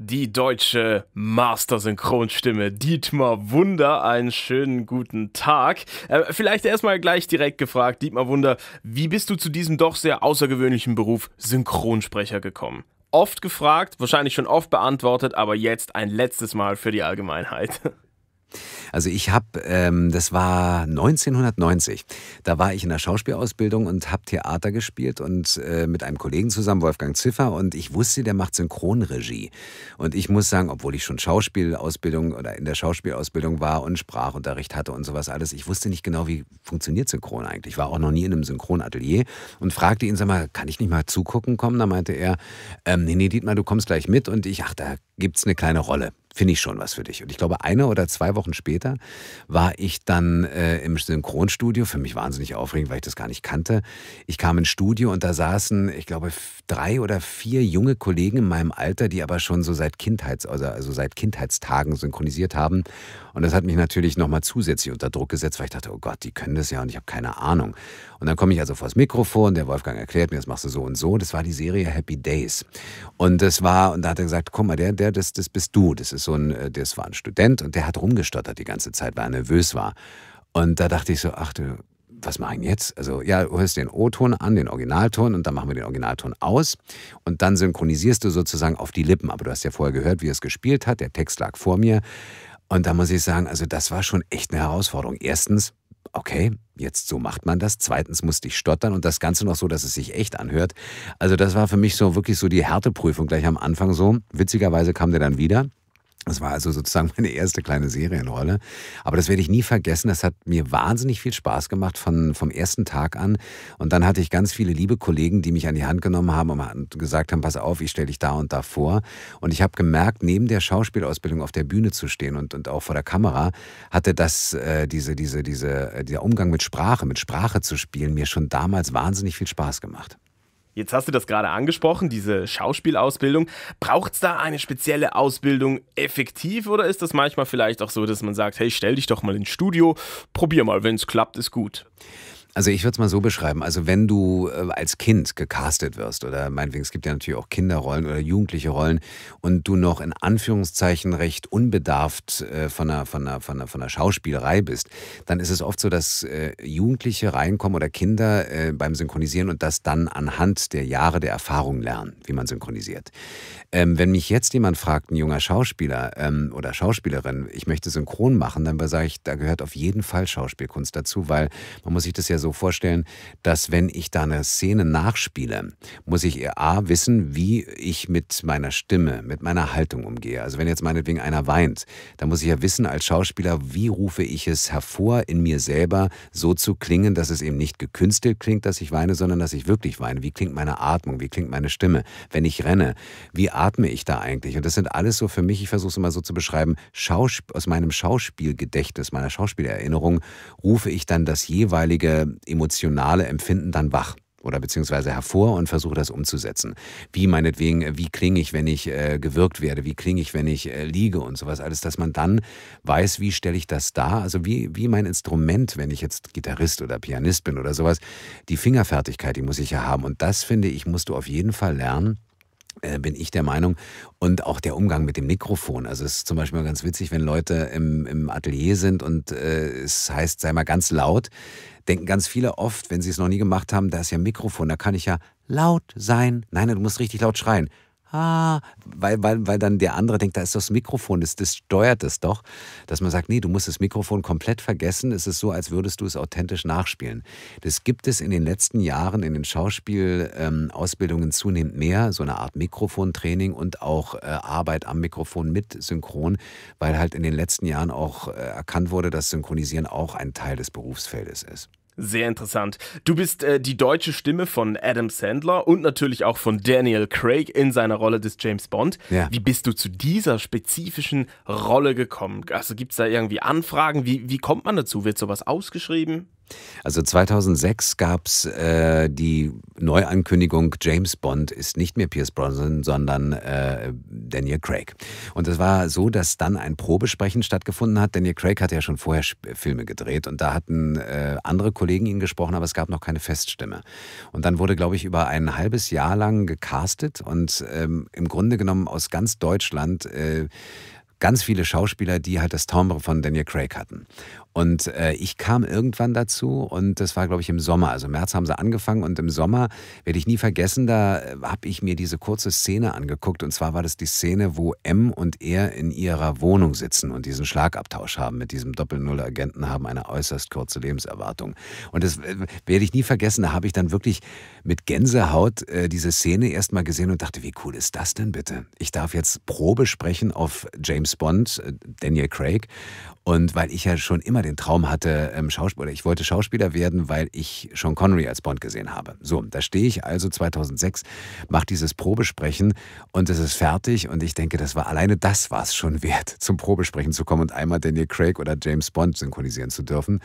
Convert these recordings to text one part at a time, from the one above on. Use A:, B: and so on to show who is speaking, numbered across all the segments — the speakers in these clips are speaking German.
A: die deutsche Master-Synchronstimme Dietmar Wunder. Einen schönen guten Tag. Äh, vielleicht erstmal gleich direkt gefragt, Dietmar Wunder, wie bist du zu diesem doch sehr außergewöhnlichen Beruf Synchronsprecher gekommen? Oft gefragt, wahrscheinlich schon oft beantwortet, aber jetzt ein letztes Mal für die Allgemeinheit. Also
B: ich habe, ähm, das war 1990, da war ich in der Schauspielausbildung und habe Theater gespielt und äh, mit einem Kollegen zusammen, Wolfgang Ziffer, und ich wusste, der macht Synchronregie. Und ich muss sagen, obwohl ich schon Schauspielausbildung oder in der Schauspielausbildung war und Sprachunterricht hatte und sowas alles, ich wusste nicht genau, wie funktioniert Synchron eigentlich. Ich war auch noch nie in einem Synchronatelier und fragte ihn, sag mal, kann ich nicht mal zugucken kommen? Da meinte er, ähm, nee, nee, Dietmar, du kommst gleich mit und ich, ach, da gibt es eine kleine Rolle finde ich schon was für dich. Und ich glaube, eine oder zwei Wochen später war ich dann äh, im Synchronstudio, für mich wahnsinnig aufregend, weil ich das gar nicht kannte. Ich kam ins Studio und da saßen, ich glaube, drei oder vier junge Kollegen in meinem Alter, die aber schon so seit Kindheits, also, also seit Kindheitstagen synchronisiert haben. Und das hat mich natürlich nochmal zusätzlich unter Druck gesetzt, weil ich dachte, oh Gott, die können das ja und ich habe keine Ahnung. Und dann komme ich also vors Mikrofon, der Wolfgang erklärt mir, das machst du so und so. Das war die Serie Happy Days. Und das war, und da hat er gesagt, guck mal, der, der, das, das bist du, das ist so ein, äh, das war ein Student und der hat rumgestottert die ganze Zeit, weil er nervös war. Und da dachte ich so, ach du, was ich jetzt? Also ja, du hörst den O-Ton an, den Originalton und dann machen wir den Originalton aus und dann synchronisierst du sozusagen auf die Lippen. Aber du hast ja vorher gehört, wie er es gespielt hat, der Text lag vor mir. Und da muss ich sagen, also das war schon echt eine Herausforderung. Erstens, okay, jetzt so macht man das. Zweitens musste ich stottern und das Ganze noch so, dass es sich echt anhört. Also das war für mich so wirklich so die Härteprüfung gleich am Anfang so. Witzigerweise kam der dann wieder das war also sozusagen meine erste kleine Serienrolle. Aber das werde ich nie vergessen. Das hat mir wahnsinnig viel Spaß gemacht von, vom ersten Tag an. Und dann hatte ich ganz viele liebe Kollegen, die mich an die Hand genommen haben und gesagt haben, pass auf, ich stelle dich da und da vor. Und ich habe gemerkt, neben der Schauspielausbildung auf der Bühne zu stehen und, und auch vor der Kamera, hatte das, äh, diese, diese, diese, äh, dieser Umgang mit Sprache, mit Sprache zu spielen, mir schon damals wahnsinnig viel Spaß gemacht.
A: Jetzt hast du das gerade angesprochen, diese Schauspielausbildung. Braucht es da eine spezielle Ausbildung effektiv oder ist das manchmal vielleicht auch so, dass man sagt, hey, stell dich doch mal ins Studio, probier mal, wenn es klappt, ist gut?
B: Also ich würde es mal so beschreiben, also wenn du äh, als Kind gecastet wirst oder meinetwegen, es gibt ja natürlich auch Kinderrollen oder jugendliche Rollen und du noch in Anführungszeichen recht unbedarft äh, von, einer, von, einer, von, einer, von einer Schauspielerei bist, dann ist es oft so, dass äh, Jugendliche reinkommen oder Kinder äh, beim Synchronisieren und das dann anhand der Jahre der Erfahrung lernen, wie man synchronisiert. Ähm, wenn mich jetzt jemand fragt, ein junger Schauspieler ähm, oder Schauspielerin, ich möchte synchron machen, dann sage ich, da gehört auf jeden Fall Schauspielkunst dazu, weil man muss sich das ja so vorstellen, dass wenn ich da eine Szene nachspiele, muss ich ihr A wissen, wie ich mit meiner Stimme, mit meiner Haltung umgehe. Also wenn jetzt meinetwegen einer weint, dann muss ich ja wissen als Schauspieler, wie rufe ich es hervor, in mir selber so zu klingen, dass es eben nicht gekünstelt klingt, dass ich weine, sondern dass ich wirklich weine. Wie klingt meine Atmung? Wie klingt meine Stimme? Wenn ich renne, wie atme ich da eigentlich? Und das sind alles so für mich, ich versuche es immer so zu beschreiben, Schausp aus meinem Schauspielgedächtnis, meiner Schauspielerinnerung, rufe ich dann das jeweilige emotionale Empfinden dann wach oder beziehungsweise hervor und versuche das umzusetzen. Wie meinetwegen, äh, wie klinge ich, wenn ich äh, gewirkt werde, wie klinge ich, wenn ich äh, liege und sowas alles, dass man dann weiß, wie stelle ich das dar, also wie, wie mein Instrument, wenn ich jetzt Gitarrist oder Pianist bin oder sowas, die Fingerfertigkeit, die muss ich ja haben und das finde ich, musst du auf jeden Fall lernen, äh, bin ich der Meinung. Und auch der Umgang mit dem Mikrofon. Also es ist zum Beispiel ganz witzig, wenn Leute im, im Atelier sind und äh, es heißt, sei mal ganz laut, denken ganz viele oft, wenn sie es noch nie gemacht haben, da ist ja ein Mikrofon, da kann ich ja laut sein. Nein, du musst richtig laut schreien ah, weil, weil, weil dann der andere denkt, da ist das Mikrofon, das, das steuert es doch, dass man sagt, nee, du musst das Mikrofon komplett vergessen, es ist so, als würdest du es authentisch nachspielen. Das gibt es in den letzten Jahren in den Schauspielausbildungen ähm, zunehmend mehr, so eine Art Mikrofontraining und auch äh, Arbeit am Mikrofon mit Synchron, weil halt in den letzten Jahren auch äh, erkannt wurde, dass Synchronisieren auch ein Teil des Berufsfeldes ist.
A: Sehr interessant. Du bist äh, die deutsche Stimme von Adam Sandler und natürlich auch von Daniel Craig in seiner Rolle des James Bond. Ja. Wie bist du zu dieser spezifischen Rolle gekommen? Also gibt es da irgendwie Anfragen? Wie, wie kommt man dazu? Wird sowas ausgeschrieben?
B: Also 2006 gab es äh, die Neuankündigung, James Bond ist nicht mehr Pierce Brosnan, sondern äh, Daniel Craig. Und es war so, dass dann ein Probesprechen stattgefunden hat. Daniel Craig hatte ja schon vorher Filme gedreht und da hatten äh, andere Kollegen ihn gesprochen, aber es gab noch keine Feststimme. Und dann wurde, glaube ich, über ein halbes Jahr lang gecastet und ähm, im Grunde genommen aus ganz Deutschland äh, ganz viele Schauspieler, die halt das Timbre von Daniel Craig hatten. Und äh, ich kam irgendwann dazu und das war, glaube ich, im Sommer. Also im März haben sie angefangen und im Sommer, werde ich nie vergessen, da äh, habe ich mir diese kurze Szene angeguckt. Und zwar war das die Szene, wo M und er in ihrer Wohnung sitzen und diesen Schlagabtausch haben mit diesem Doppel-Null-Agenten, haben eine äußerst kurze Lebenserwartung. Und das äh, werde ich nie vergessen. Da habe ich dann wirklich mit Gänsehaut äh, diese Szene erstmal gesehen und dachte, wie cool ist das denn bitte? Ich darf jetzt Probe sprechen auf James Bond, äh, Daniel Craig. Und weil ich ja schon immer immer den Traum hatte, ähm, Schauspieler, ich wollte Schauspieler werden, weil ich Sean Connery als Bond gesehen habe. So, da stehe ich also 2006, mache dieses Probesprechen und es ist fertig und ich denke, das war alleine das war es schon wert, zum Probesprechen zu kommen und einmal Daniel Craig oder James Bond synchronisieren zu dürfen.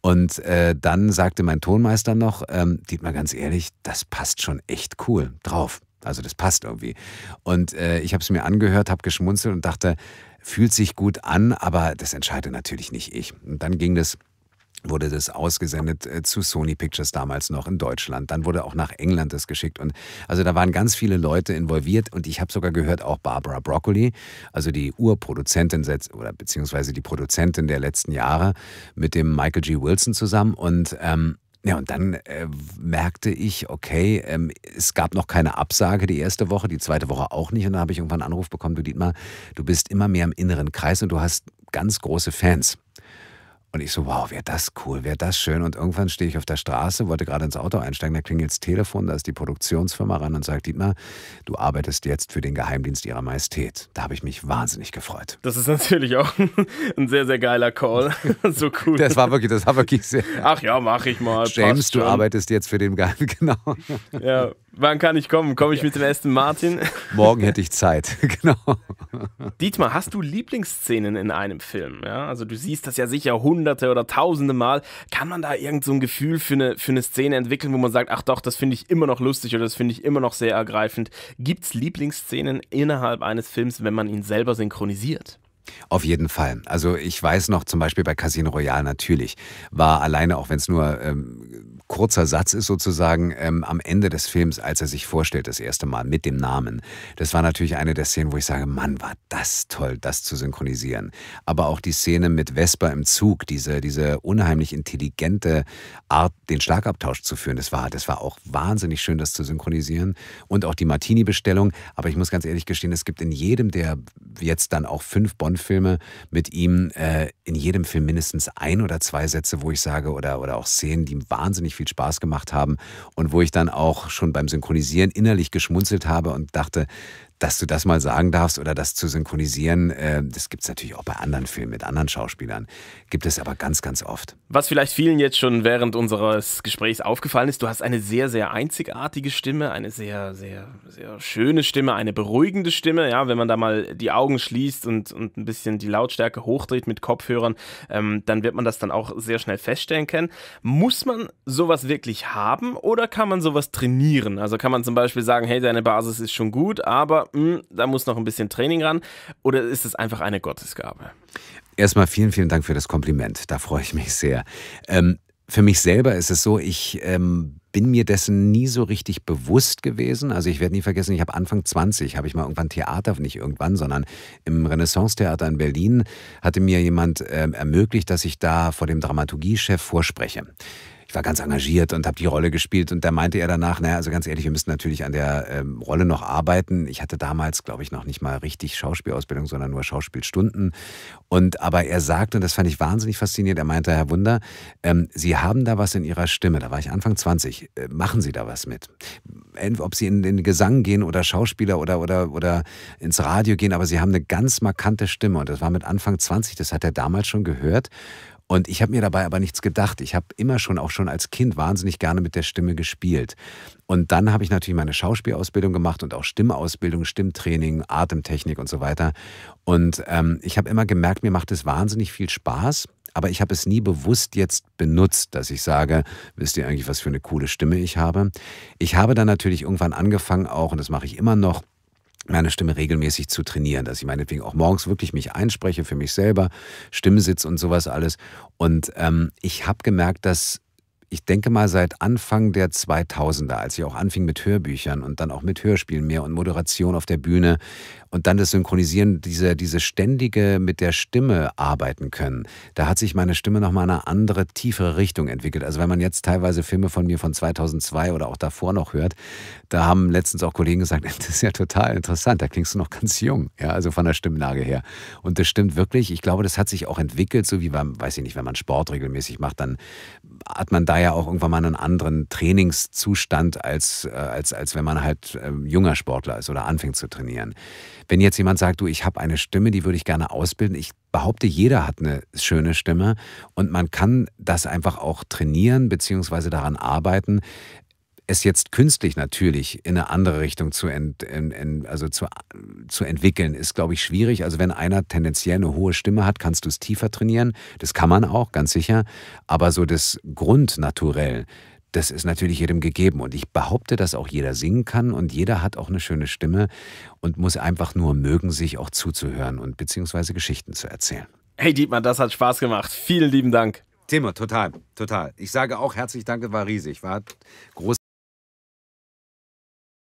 B: Und äh, dann sagte mein Tonmeister noch, ähm, Dietmar, ganz ehrlich, das passt schon echt cool drauf. Also das passt irgendwie. Und äh, ich habe es mir angehört, habe geschmunzelt und dachte, fühlt sich gut an, aber das entscheide natürlich nicht ich. Und dann ging das wurde das ausgesendet äh, zu Sony Pictures damals noch in Deutschland. Dann wurde auch nach England das geschickt. Und also da waren ganz viele Leute involviert und ich habe sogar gehört, auch Barbara Broccoli, also die Urproduzentin oder beziehungsweise die Produzentin der letzten Jahre mit dem Michael G. Wilson zusammen. Und ähm, ja, und dann äh, merkte ich, okay, ähm, es gab noch keine Absage die erste Woche, die zweite Woche auch nicht. Und dann habe ich irgendwann einen Anruf bekommen, du Dietmar, du bist immer mehr im inneren Kreis und du hast ganz große Fans. Und ich so, wow, wäre das cool, wäre das schön. Und irgendwann stehe ich auf der Straße, wollte gerade ins Auto einsteigen, da klingelt das Telefon, da ist die Produktionsfirma ran und sagt, Dietmar, du arbeitest jetzt für den Geheimdienst ihrer Majestät. Da habe
A: ich mich wahnsinnig gefreut. Das ist natürlich auch ein sehr, sehr geiler Call. so cool. Das war wirklich, das war wirklich sehr. Ach ja, mach ich mal. James, du arbeitest
B: jetzt für den Geheimdienst,
A: genau. Ja, Wann kann ich kommen? Komme ich mit dem ersten Martin?
B: Morgen hätte ich Zeit, genau.
A: Dietmar, hast du Lieblingsszenen in einem Film? Ja, also du siehst das ja sicher hunderte oder tausende Mal. Kann man da irgend so ein Gefühl für eine, für eine Szene entwickeln, wo man sagt, ach doch, das finde ich immer noch lustig oder das finde ich immer noch sehr ergreifend? Gibt es Lieblingsszenen innerhalb eines Films, wenn man ihn selber synchronisiert?
B: Auf jeden Fall. Also ich weiß noch zum Beispiel bei Casino Royale natürlich, war alleine, auch wenn es nur ähm, kurzer Satz ist sozusagen ähm, am Ende des Films, als er sich vorstellt, das erste Mal mit dem Namen. Das war natürlich eine der Szenen, wo ich sage, Mann, war das toll, das zu synchronisieren. Aber auch die Szene mit Vespa im Zug, diese, diese unheimlich intelligente Art, den Schlagabtausch zu führen, das war, das war auch wahnsinnig schön, das zu synchronisieren. Und auch die Martini-Bestellung. Aber ich muss ganz ehrlich gestehen, es gibt in jedem der jetzt dann auch fünf Bond-Filme mit ihm, äh, in jedem Film mindestens ein oder zwei Sätze, wo ich sage, oder, oder auch Szenen, die wahnsinnig viel viel Spaß gemacht haben und wo ich dann auch schon beim Synchronisieren innerlich geschmunzelt habe und dachte, dass du das mal sagen darfst oder das zu synchronisieren, äh, das gibt es natürlich auch bei anderen Filmen mit anderen Schauspielern, gibt es aber ganz, ganz oft.
A: Was vielleicht vielen jetzt schon während unseres Gesprächs aufgefallen ist, du hast eine sehr, sehr einzigartige Stimme, eine sehr, sehr, sehr schöne Stimme, eine beruhigende Stimme, ja, wenn man da mal die Augen schließt und, und ein bisschen die Lautstärke hochdreht mit Kopfhörern, ähm, dann wird man das dann auch sehr schnell feststellen können. Muss man sowas wirklich haben oder kann man sowas trainieren? Also kann man zum Beispiel sagen, hey, deine Basis ist schon gut, aber mh, hm, da muss noch ein bisschen Training ran? Oder ist es einfach eine Gottesgabe?
B: Erstmal vielen, vielen Dank für das Kompliment. Da freue ich mich sehr. Ähm, für mich selber ist es so, ich ähm, bin mir dessen nie so richtig bewusst gewesen. Also ich werde nie vergessen, ich habe Anfang 20, habe ich mal irgendwann Theater, nicht irgendwann, sondern im Renaissance-Theater in Berlin hatte mir jemand äh, ermöglicht, dass ich da vor dem Dramaturgiechef vorspreche ich war ganz engagiert und habe die Rolle gespielt. Und da meinte er danach, naja, also ganz ehrlich, wir müssen natürlich an der ähm, Rolle noch arbeiten. Ich hatte damals, glaube ich, noch nicht mal richtig Schauspielausbildung, sondern nur Schauspielstunden. Und aber er sagte, und das fand ich wahnsinnig faszinierend, er meinte, Herr Wunder, ähm, Sie haben da was in Ihrer Stimme. Da war ich Anfang 20. Äh, machen Sie da was mit. Ob Sie in den Gesang gehen oder Schauspieler oder, oder, oder ins Radio gehen, aber Sie haben eine ganz markante Stimme. Und das war mit Anfang 20, das hat er damals schon gehört. Und ich habe mir dabei aber nichts gedacht. Ich habe immer schon, auch schon als Kind, wahnsinnig gerne mit der Stimme gespielt. Und dann habe ich natürlich meine Schauspielausbildung gemacht und auch Stimmausbildung, Stimmtraining, Atemtechnik und so weiter. Und ähm, ich habe immer gemerkt, mir macht es wahnsinnig viel Spaß. Aber ich habe es nie bewusst jetzt benutzt, dass ich sage, wisst ihr eigentlich, was für eine coole Stimme ich habe? Ich habe dann natürlich irgendwann angefangen auch, und das mache ich immer noch, meine Stimme regelmäßig zu trainieren, dass ich meinetwegen auch morgens wirklich mich einspreche für mich selber, Stimmsitz und sowas alles. Und ähm, ich habe gemerkt, dass ich denke mal seit Anfang der 2000er, als ich auch anfing mit Hörbüchern und dann auch mit Hörspielen mehr und Moderation auf der Bühne, und dann das Synchronisieren, diese, diese ständige mit der Stimme arbeiten können. Da hat sich meine Stimme nochmal eine andere, tiefere Richtung entwickelt. Also wenn man jetzt teilweise Filme von mir von 2002 oder auch davor noch hört, da haben letztens auch Kollegen gesagt, das ist ja total interessant, da klingst du noch ganz jung, ja, also von der Stimmlage her. Und das stimmt wirklich. Ich glaube, das hat sich auch entwickelt, so wie beim, weiß ich nicht, wenn man Sport regelmäßig macht, dann hat man da ja auch irgendwann mal einen anderen Trainingszustand als, äh, als, als wenn man halt ähm, junger Sportler ist oder anfängt zu trainieren wenn jetzt jemand sagt, du, ich habe eine Stimme, die würde ich gerne ausbilden, ich behaupte, jeder hat eine schöne Stimme und man kann das einfach auch trainieren beziehungsweise daran arbeiten, es jetzt künstlich natürlich in eine andere Richtung zu, ent, in, in, also zu, zu entwickeln, ist, glaube ich, schwierig. Also wenn einer tendenziell eine hohe Stimme hat, kannst du es tiefer trainieren. Das kann man auch, ganz sicher. Aber so das Grundnaturell, das ist natürlich jedem gegeben. Und ich behaupte, dass auch jeder singen kann und jeder hat auch eine schöne Stimme und muss einfach nur mögen, sich auch zuzuhören und beziehungsweise Geschichten zu erzählen.
A: Hey Dietmar, das hat Spaß gemacht. Vielen
B: lieben Dank. Timo, total, total. Ich sage auch herzlich Danke, war riesig, war groß.